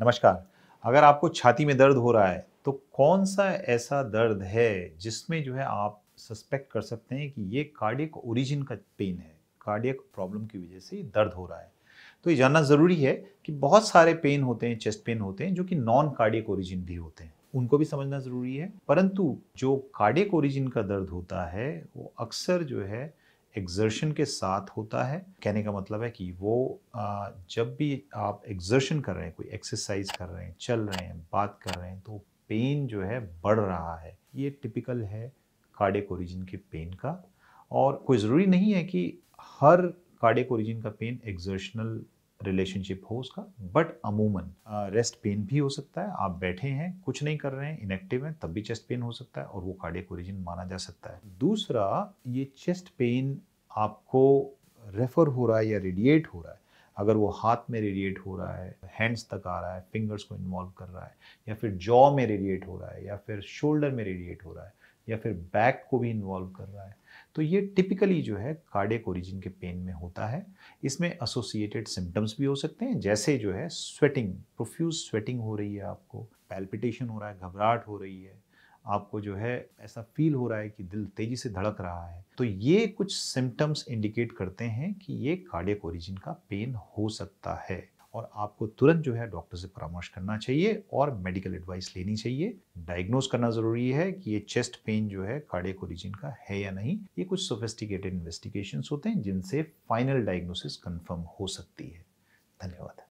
नमस्कार अगर आपको छाती में दर्द हो रहा है तो कौन सा ऐसा दर्द है जिसमें जो है आप सस्पेक्ट कर सकते हैं कि ये कार्डियक ओरिजिन का पेन है कार्डियक प्रॉब्लम की वजह से दर्द हो रहा है तो ये जानना ज़रूरी है कि बहुत सारे पेन होते हैं चेस्ट पेन होते हैं जो कि नॉन कार्डियक ओरिजिन भी होते हैं उनको भी समझना ज़रूरी है परंतु जो कार्डियक ओरिजिन का दर्द होता है वो अक्सर जो है एक्जर्शन के साथ होता है कहने का मतलब है कि वो जब भी आप एग्जर्शन कर रहे हैं कोई एक्सरसाइज कर रहे हैं चल रहे हैं बात कर रहे हैं तो पेन जो है बढ़ रहा है ये टिपिकल है कार्डिक ओरिजिन के पेन का और कोई ज़रूरी नहीं है कि हर कार्डिक ओरिजिन का पेन एक्जर्शनल रिलेशनशिप हो उसका बट अमूमन रेस्ट पेन भी हो सकता है आप बैठे हैं कुछ नहीं कर रहे हैं इनएक्टिव हैं तब भी चेस्ट पेन हो सकता है और वो कार्डियक ओरिजिन माना जा सकता है दूसरा ये चेस्ट पेन आपको रेफर हो रहा है या रेडिएट हो रहा है अगर वो हाथ में रेडिएट हो रहा है हैंड्स तक आ रहा है फिंगर्स को इन्वॉल्व कर रहा है या फिर जॉ में रेडिएट हो रहा है या फिर शोल्डर में रेडिएट हो रहा है या फिर बैक को भी इन्वॉल्व कर रहा है तो ये टिपिकली जो है कार्डियक ओरिजिन के पेन में होता है इसमें एसोसिएटेड सिम्टम्स भी हो सकते हैं जैसे जो है स्वेटिंग प्रोफ्यूज स्वेटिंग हो रही है आपको पैल्पिटेशन हो रहा है घबराहट हो रही है आपको जो है ऐसा फील हो रहा है कि दिल तेज़ी से धड़क रहा है तो ये कुछ सिम्टम्स इंडिकेट करते हैं कि ये कार्डियक ओरिजिन का पेन हो सकता है और आपको तुरंत जो है डॉक्टर से परामर्श करना चाहिए और मेडिकल एडवाइस लेनी चाहिए डायग्नोज करना ज़रूरी है कि ये चेस्ट पेन जो है कार्डियक ओरिजिन का है या नहीं ये कुछ सोफेस्टिकेटेड इन्वेस्टिगेशन होते हैं जिनसे फाइनल डायग्नोसिस कन्फर्म हो सकती है धन्यवाद